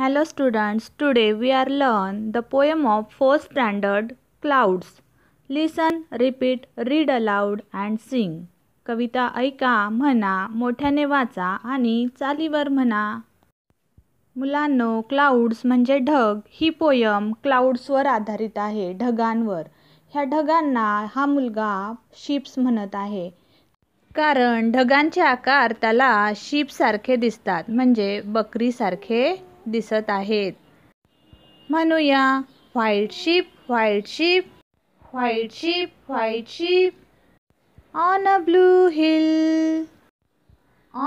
Hello students today we are learn the poem of fourth standard clouds listen repeat read aloud and sing कविता ऐका म्हणा मोठ्याने वाचा आणि चालीवर म्हणा मुलांनो क्लाउड्स म्हणजे ढग ही पोयम क्लाउड्सवर आधारित आहे ढगांवर ह्या ढगांना हा मुलगा शिप्स म्हणत आहे कारण ढगांचे आकार त्याला शिपसारखे दिसतात म्हणजे बकरीसारखे दिसत आहेत म्हणूया white sheep white sheep white sheep white sheep on a blue hill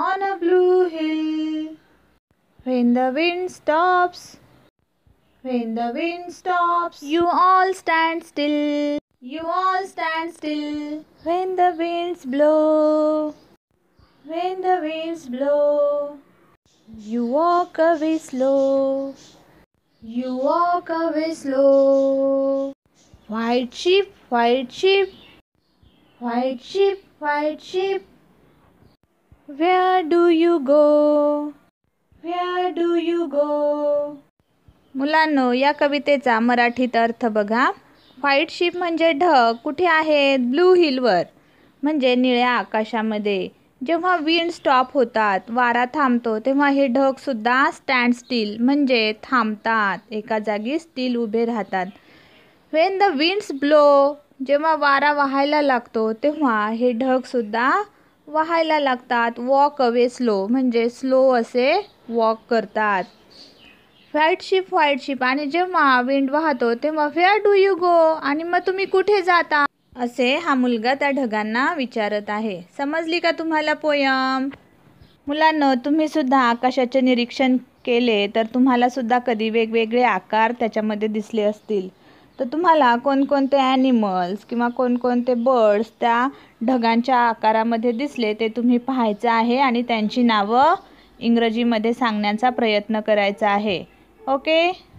on a blue hill When the wind stops, when the wind stops, you all stand still, you all stand still. When the winds blow, when the winds blow. You walk away slow. You walk away slow. White sheep, white sheep. White sheep, white sheep. Where do you go? Where do you go? मुलांनो या कवितेचा मराठीत अर्थ बघा white ship म्हणजे ढग कुठे आहेत ब्लू हिलवर म्हणजे निळ्या आकाशामध्ये जेव्हा विंड स्टॉप होतात वारा थांबतो तेव्हा हे ढगसुद्धा स्टँड स्टील म्हणजे थांबतात एका जागी स्टील उभे राहतात वेन द विंड्स ब्लो जेव्हा वारा वाहायला लागतो तेव्हा हे ढगसुद्धा वाहायला लागतात वॉक अवे स्लो म्हणजे स्लो असे वॉक करतात व्हाईट शिप व्हाईट शिप आणि जेव्हा विंड वाहतो तेव्हा व्हेअर डू यू गो आणि मग तुम्ही कुठे जाता असे हा मुलगा त्या ढगांना विचारत आहे समजली का तुम्हाला पोयम मुलांना तुम्ही सुद्धा आकाशाचे निरीक्षण केले तर तुम्हाला सुद्धा कधी वेगवेगळे आकार त्याच्यामध्ये दिसले असतील तर तुम्हाला कोणकोणते ॲनिमल्स किंवा कोणकोणते बर्ड्स त्या ढगांच्या आकारामध्ये दिसले ते तुम्ही पाहायचं आहे आणि त्यांची नावं इंग्रजीमध्ये सांगण्याचा प्रयत्न करायचा आहे ओके